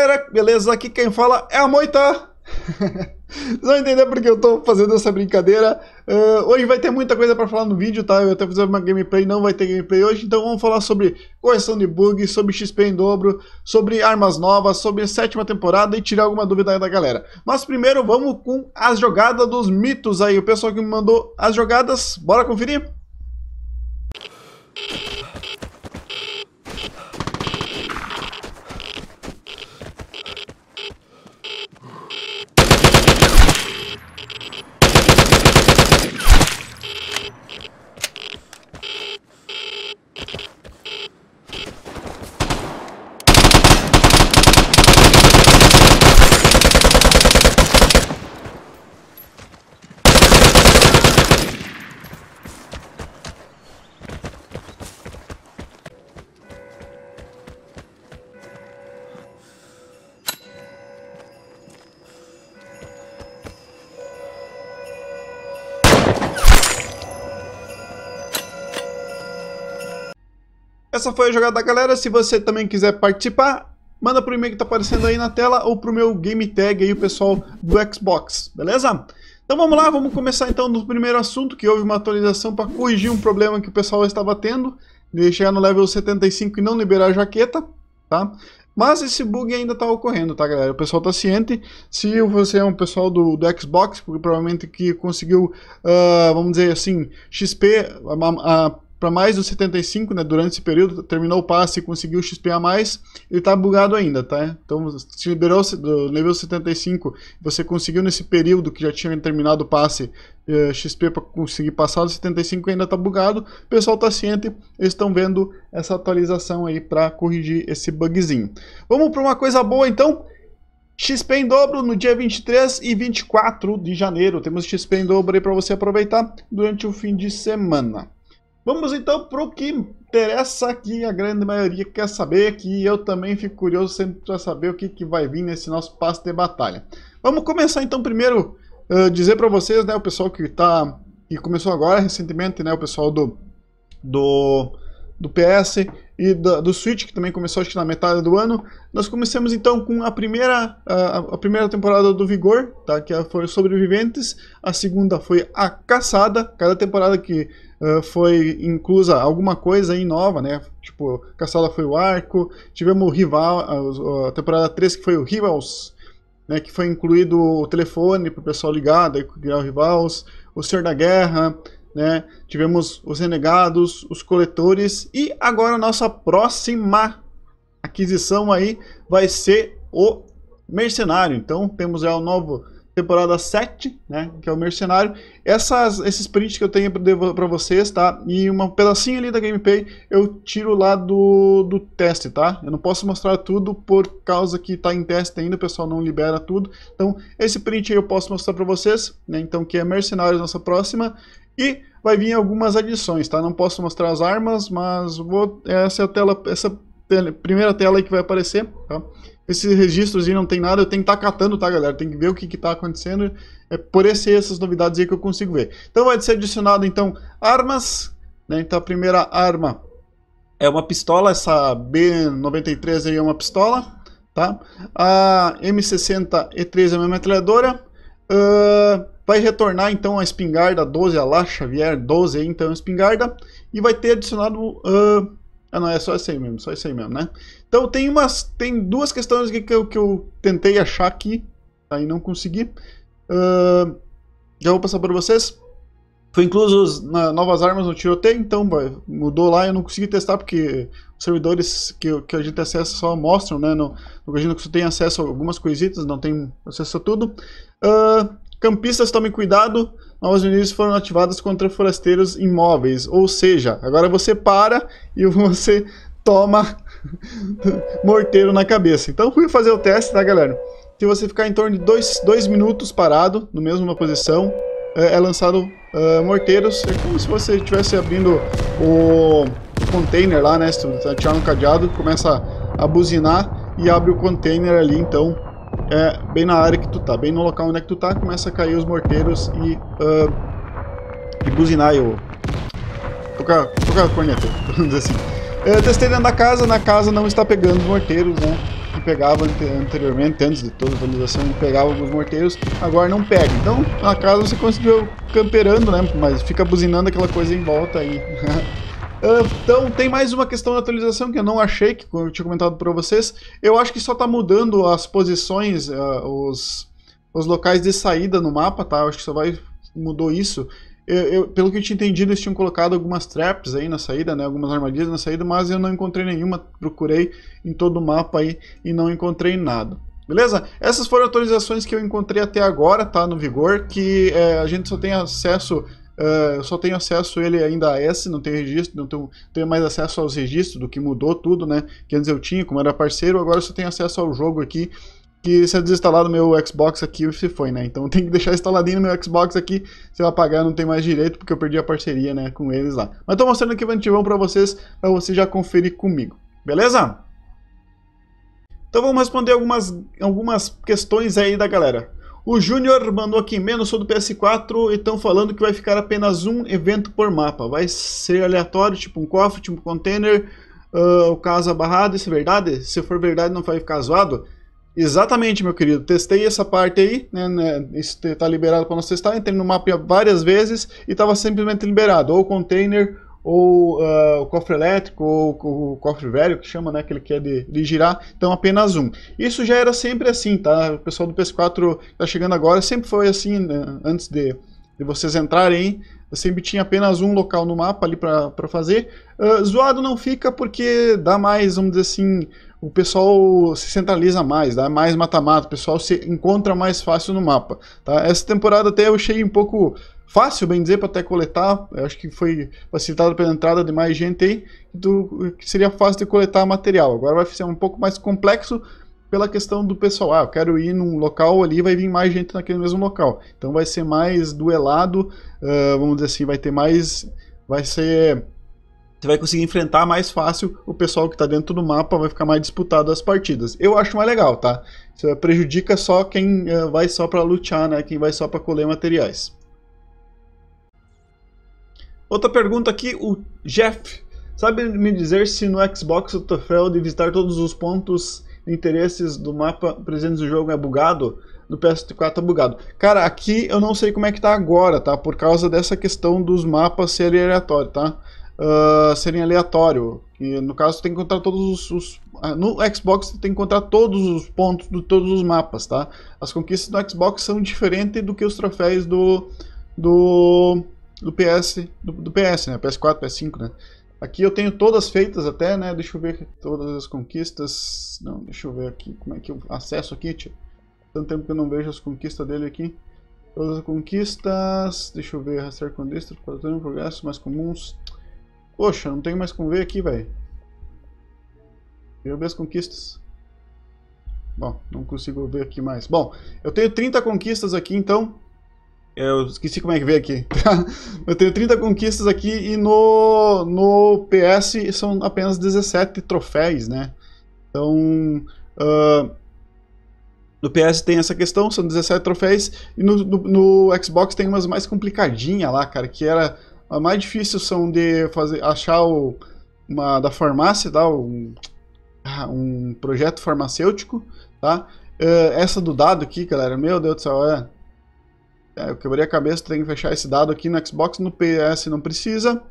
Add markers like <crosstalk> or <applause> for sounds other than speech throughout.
galera, beleza? Aqui quem fala é a Moita! Não <laughs> entender porque eu tô fazendo essa brincadeira. Uh, hoje vai ter muita coisa para falar no vídeo, tá? Eu até fiz uma gameplay, não vai ter gameplay hoje, então vamos falar sobre correção de bug, sobre XP em dobro, sobre armas novas, sobre a sétima temporada e tirar alguma dúvida da galera. Mas primeiro vamos com as jogadas dos mitos aí, o pessoal que me mandou as jogadas, bora conferir? Essa foi a jogada da galera. Se você também quiser participar, manda pro e-mail que tá aparecendo aí na tela ou pro meu game tag aí, o pessoal do Xbox, beleza? Então vamos lá, vamos começar então no primeiro assunto, que houve uma atualização para corrigir um problema que o pessoal estava tendo, de chegar no level 75 e não liberar a jaqueta, tá? Mas esse bug ainda está ocorrendo, tá galera? O pessoal está ciente. Se você é um pessoal do, do Xbox, porque provavelmente que conseguiu, uh, vamos dizer assim, XP, a, a para mais do 75, né, durante esse período, terminou o passe e conseguiu XP a mais, ele está bugado ainda, tá? Então, se liberou do nível 75, você conseguiu nesse período que já tinha terminado o passe eh, XP para conseguir passar do 75 ainda está bugado, o pessoal está ciente, eles estão vendo essa atualização aí para corrigir esse bugzinho. Vamos para uma coisa boa então, XP em dobro no dia 23 e 24 de janeiro. Temos XP em dobro aí para você aproveitar durante o fim de semana. Vamos então para o que interessa que a grande maioria quer saber, que eu também fico curioso sempre para saber o que, que vai vir nesse nosso passo de batalha. Vamos começar então primeiro uh, dizer para vocês, né, o pessoal que tá que começou agora recentemente, né, o pessoal do do do PS, e do, do Switch, que também começou acho que na metade do ano. Nós começamos então com a primeira, a, a primeira temporada do Vigor, tá? que é, foi Sobreviventes, a segunda foi A Caçada, cada temporada que uh, foi inclusa alguma coisa aí nova, né? Tipo, Caçada foi o Arco, tivemos o Rival, a, a temporada 3 que foi o Rivals, né, que foi incluído o telefone para o pessoal ligado daí criar o Rivals, o Senhor da Guerra, né? Tivemos os renegados, os coletores e agora a nossa próxima aquisição aí vai ser o mercenário. Então temos já o novo temporada 7, né, que é o Mercenário. Essas, esses prints que eu tenho para vocês, tá? E um pedacinho ali da gameplay eu tiro lá do, do teste, tá? Eu não posso mostrar tudo por causa que tá em teste ainda, o pessoal não libera tudo. Então, esse print aí eu posso mostrar para vocês, né? Então, que é mercenário nossa próxima. E vai vir algumas adições, tá? Não posso mostrar as armas, mas vou essa é a tela, essa primeira tela aí que vai aparecer, tá? Esses registros aí não tem nada, eu tenho que estar tá catando, tá, galera? Tem que ver o que está acontecendo. É por esse essas novidades aí que eu consigo ver. Então vai ser adicionado então armas, né? Então a primeira arma é uma pistola, essa B93 aí é uma pistola, tá? A M60E3 é uma metralhadora, Uh, vai retornar então a espingarda 12, a lá, Xavier 12, então a espingarda. E vai ter adicionado... Uh, ah não, é só isso aí mesmo, só isso aí mesmo, né? Então tem umas... tem duas questões que eu, que eu tentei achar aqui, aí tá? não consegui. Uh, já vou passar para vocês. Foi incluso na novas armas no tiroteio, então mudou lá, eu não consegui testar porque servidores que, que a gente acessa só mostram, né? No, no você tem acesso a algumas coisitas, não tem acesso a tudo. Uh, campistas, tomem cuidado, novas medidas foram ativadas contra forasteiros imóveis. Ou seja, agora você para e <laughs> você toma <laughs> morteiro na cabeça. Então fui fazer o teste, tá galera? Se você ficar em torno de 2 minutos parado, no mesmo uma posição, é, é lançado uh, morteiros. É como se você estivesse abrindo o container lá, né? Se tu atirar no cadeado, começa a buzinar e abre o container ali, então é bem na área que tu tá, bem no local onde é que tu tá, começa a cair os morteiros e, uh, e buzinar eu. Tocar, tocar a corneta, <laughs> vamos dizer assim. Eu testei dentro da casa, na casa não está pegando os morteiros, né? Que pegava anteriormente, antes de toda a atualização, pegava os morteiros, agora não pega. Então, na casa você conseguiu camperando, né? Mas fica buzinando aquela coisa em volta aí. <laughs> Ah, então, tem mais uma questão da atualização que eu não achei, que eu tinha comentado para vocês. Eu acho que só está mudando as posições, uh, os, os locais de saída no mapa, tá? Eu acho que só vai mudou isso. Eu, eu, pelo que eu tinha entendido, eles tinham colocado algumas traps aí na saída, né? Algumas armadilhas na saída, mas eu não encontrei nenhuma. Procurei em todo o mapa aí e não encontrei nada. Beleza? Essas foram atualizações que eu encontrei até agora, tá? No Vigor, que é, a gente só tem acesso ah, eu só tenho acesso ele ainda a S, não tenho registro, não tenho, tenho, mais acesso aos registros do que mudou tudo, né? Que antes eu tinha, como era parceiro, agora eu só tenho acesso ao jogo aqui. Que se eu é desinstalar meu Xbox aqui, se foi, né? Então <laughs> tem que deixar instaladinho no meu Xbox aqui. Se eu apagar, não tem mais direito, porque eu perdi a parceria, né? Com eles lá. Mas tô mostrando aqui o antivão pra vocês, pra você já conferir comigo. Beleza? Então vamos responder algumas, algumas questões aí da galera. O Júnior mandou aqui menos, sou do PS4 e estão falando que vai ficar apenas um evento por mapa. Vai ser aleatório, tipo um cofre, tipo um container, uh, o caso abarrado, isso é verdade? Se for verdade não vai ficar zoado? Exatamente, meu querido. Testei essa parte aí, né? né isso tá liberado para nós testar. Entrei no mapa várias vezes e estava simplesmente liberado. Ou container ou uh, o cofre elétrico, ou, o cofre velho, que chama, né, aquele que é de, de, girar, então apenas um. Isso já era sempre assim, tá? O pessoal do PS4 tá chegando agora, sempre foi assim, né? antes de, de vocês entrarem, sempre tinha apenas um local no mapa ali para fazer. Uh, zoado não fica porque dá mais, vamos dizer assim, o pessoal se centraliza mais, dá mais mata-mata, o pessoal se encontra mais fácil no mapa. Tá? Essa temporada até eu achei um pouco fácil, bem dizer, para até coletar. Eu acho que foi facilitado pela entrada de mais gente aí, do, que seria fácil de coletar material. Agora vai ser um pouco mais complexo pela questão do pessoal. Ah, eu quero ir num local ali, vai vir mais gente naquele mesmo local. Então vai ser mais duelado, uh, vamos dizer assim, vai ter mais. Vai ser. Você vai conseguir enfrentar mais fácil o pessoal que está dentro do mapa, vai ficar mais disputado as partidas. Eu acho mais legal, tá? Isso eh, prejudica só quem uh, vai só para lutar, né? Quem vai só para colher materiais. Outra pergunta aqui, o Jeff. Sabe me dizer se no Xbox o troféu de visitar todos os pontos de interesses do mapa presentes no jogo é bugado? No PS4 é bugado. Cara, aqui eu não sei como é que tá agora, tá? Por causa dessa questão dos mapas serem aleatórios, tá? Uh, serem aleatório. E no caso tem que encontrar todos os, os ah, no Xbox tem que encontrar todos os pontos de todos os mapas, tá? As conquistas do Xbox são diferentes do que os troféus do do do PS, do, do, PS, né? PS4, PS5, né? Aqui eu tenho todas feitas até, né? Deixa eu ver aqui, todas as conquistas. Não, deixa eu ver aqui como é que eu acesso aqui, tio. Tanto tempo que eu não vejo as conquistas dele aqui. Todas as conquistas. Deixa eu ver, rastrear conquistas, um progresso, mais comuns. Poxa, não tenho mais como ver aqui, velho. eu ver as conquistas. Bom, não consigo ver aqui mais. Bom, eu tenho 30 conquistas aqui, então eu esqueci como é que veio aqui. <laughs> eu tenho 30 conquistas aqui e no, no PS são apenas 17 troféus, né? Então, uh, no PS tem essa questão, são 17 troféus. E no, no, no Xbox tem umas mais complicadinhas lá, cara, que era... A mais difícil são de fazer, achar o, uma da farmácia, tá? um, ah, um projeto farmacêutico, tá? Uh, essa do dado aqui, galera, meu Deus do céu, é é, eu quebrei a cabeça, tenho que fechar esse dado aqui no Xbox, no PS não precisa.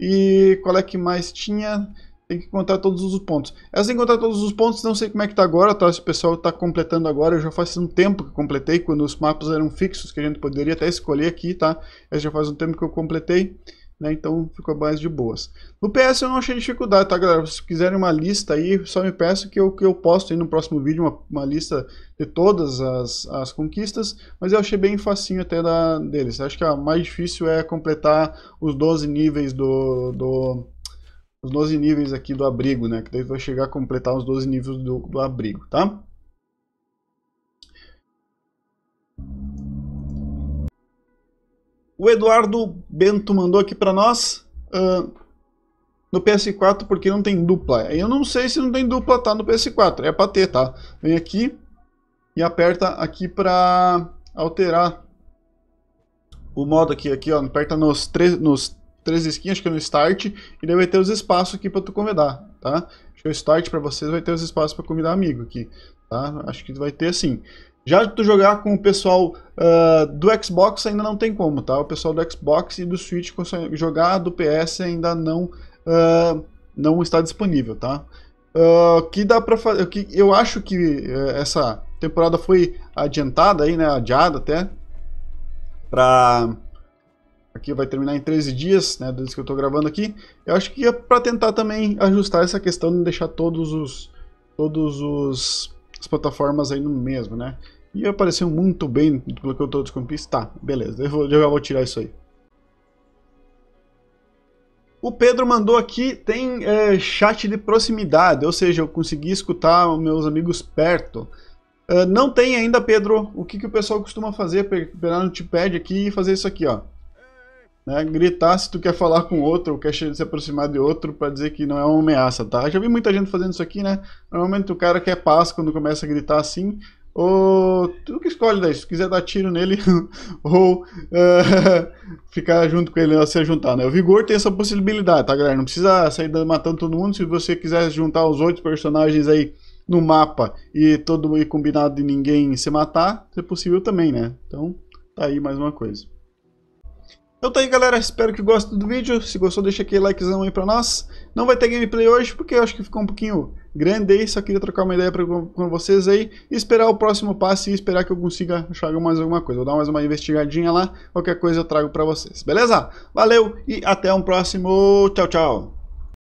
E qual é que mais tinha? Tem que encontrar todos os pontos. que encontrar todos os pontos, não sei como é que tá agora, tá? Se o pessoal tá completando agora, eu já faz um tempo que completei, quando os mapas eram fixos, que a gente poderia até escolher aqui, tá? Esse já faz um tempo que eu completei né? Então ficou mais de boas. No PS eu não achei dificuldade, tá, galera? Se quiserem uma lista aí, só me peço que eu, que eu posto aí no próximo vídeo uma, uma lista de todas as, as conquistas, mas eu achei bem facinho até da, deles. Acho que a mais difícil é completar os 12 níveis do... do os 12 níveis aqui do abrigo, né? Que daí vai chegar a completar os 12 níveis do, do abrigo, tá? O Eduardo Bento mandou aqui para nós. Uh, no PS4 porque não tem dupla. Eu não sei se não tem dupla, tá? No PS4. É pra ter, tá? Vem aqui e aperta aqui pra alterar o modo aqui, aqui ó. Aperta nos três, nos três skins, acho que é no Start. E daí vai ter os espaços aqui pra tu convidar, tá? Acho que é o Start pra vocês vai ter os espaços pra convidar amigo aqui, tá? Acho que vai ter assim. Já tu jogar com o pessoal uh, do Xbox ainda não tem como, tá? O pessoal do Xbox e do Switch jogar do PS ainda não, uh, não está disponível, tá? Uh, que dá para fazer, que eu acho que uh, essa temporada foi adiantada aí, né? Adiada até para aqui vai terminar em 13 dias, né, desde que eu estou gravando aqui. Eu acho que é para tentar também ajustar essa questão de deixar todos os todos os as plataformas aí no mesmo, né? E apareceu muito bem pelo que eu estou descompis. Tá, beleza. Eu, vou, já vou tirar isso aí. O Pedro mandou aqui, tem é, chat de proximidade, ou seja, eu consegui escutar meus amigos perto. Uh, não tem ainda, Pedro, o que, que o pessoal costuma fazer, pegar no t aqui e fazer isso aqui, ó. Né? Gritar se tu quer falar com outro ou quer se aproximar de outro para dizer que não é uma ameaça, tá? já vi muita gente fazendo isso aqui, né? Normalmente o cara quer paz quando começa a gritar assim, ou tu que escolhe daí, se quiser dar tiro nele <laughs> ou uh, <laughs> ficar junto com ele, se juntar, né? O Vigor tem essa possibilidade, tá, galera? Não precisa sair matando todo mundo, se você quiser juntar os oito personagens aí no mapa e todo e combinado de ninguém se matar, é possível também, né? Então, tá aí mais uma coisa. Então tá aí galera, espero que gostem do vídeo, se gostou deixa aquele likezão aí pra nós. Não vai ter gameplay hoje porque eu acho que ficou um pouquinho grande aí, só queria trocar uma ideia pra, com vocês aí. E esperar o próximo passe e esperar que eu consiga achar mais alguma coisa. Vou dar mais uma investigadinha lá, qualquer coisa eu trago pra vocês, beleza? Valeu e até um próximo, tchau tchau!